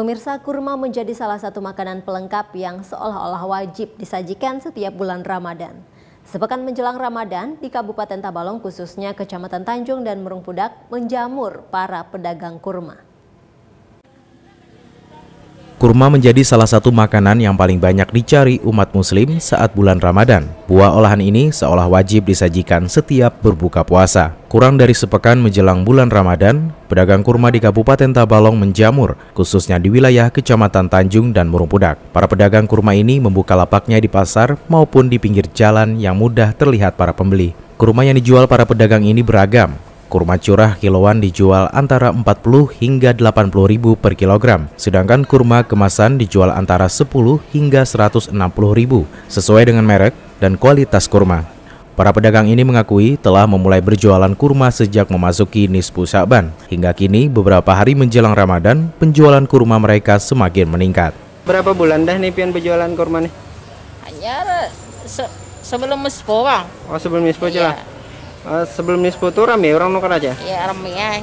Pemirsa, kurma menjadi salah satu makanan pelengkap yang seolah-olah wajib disajikan setiap bulan Ramadan. Sepekan menjelang Ramadan, di Kabupaten Tabalong khususnya Kecamatan Tanjung dan Merung Pudak menjamur para pedagang kurma. Kurma menjadi salah satu makanan yang paling banyak dicari umat muslim saat bulan Ramadan. Buah olahan ini seolah wajib disajikan setiap berbuka puasa. Kurang dari sepekan menjelang bulan Ramadan, pedagang kurma di Kabupaten Tabalong menjamur, khususnya di wilayah Kecamatan Tanjung dan Murung Pudak. Para pedagang kurma ini membuka lapaknya di pasar maupun di pinggir jalan yang mudah terlihat para pembeli. Kurma yang dijual para pedagang ini beragam, Kurma curah kiloan dijual antara 40 hingga 80 ribu per kilogram, sedangkan kurma kemasan dijual antara 10 hingga 160 ribu sesuai dengan merek dan kualitas kurma. Para pedagang ini mengakui telah memulai berjualan kurma sejak memasuki Nisfu syakban, Hingga kini, beberapa hari menjelang Ramadan, penjualan kurma mereka semakin meningkat. Berapa bulan dah nih pian berjualan kurma nih? Hanya se sebelum mispo bang. Oh sebelum mispo iya. Uh, sebelum nispu tuh rame orang nuker aja? Iya rame ya.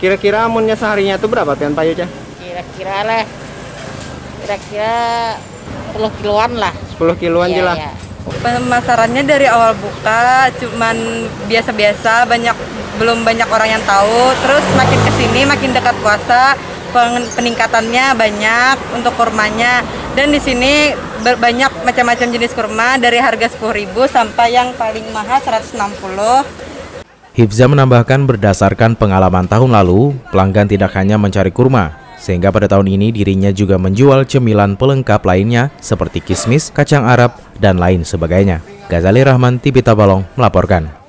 Kira-kira amunnya seharinya itu berapa pian payu aja? Kira-kira lah. Kira-kira 10 kiloan lah. 10 kiloan ya, jelas. Ya. Pemasarannya dari awal buka cuman biasa-biasa, banyak belum banyak orang yang tahu. Terus makin kesini makin dekat puasa, peningkatannya banyak untuk kurmanya dan di sini banyak macam-macam jenis kurma dari harga 10.000 sampai yang paling mahal 160. Hifza menambahkan berdasarkan pengalaman tahun lalu, pelanggan tidak hanya mencari kurma, sehingga pada tahun ini dirinya juga menjual cemilan pelengkap lainnya seperti kismis, kacang Arab, dan lain sebagainya. Ghazali Rahman, Tibita Balong melaporkan.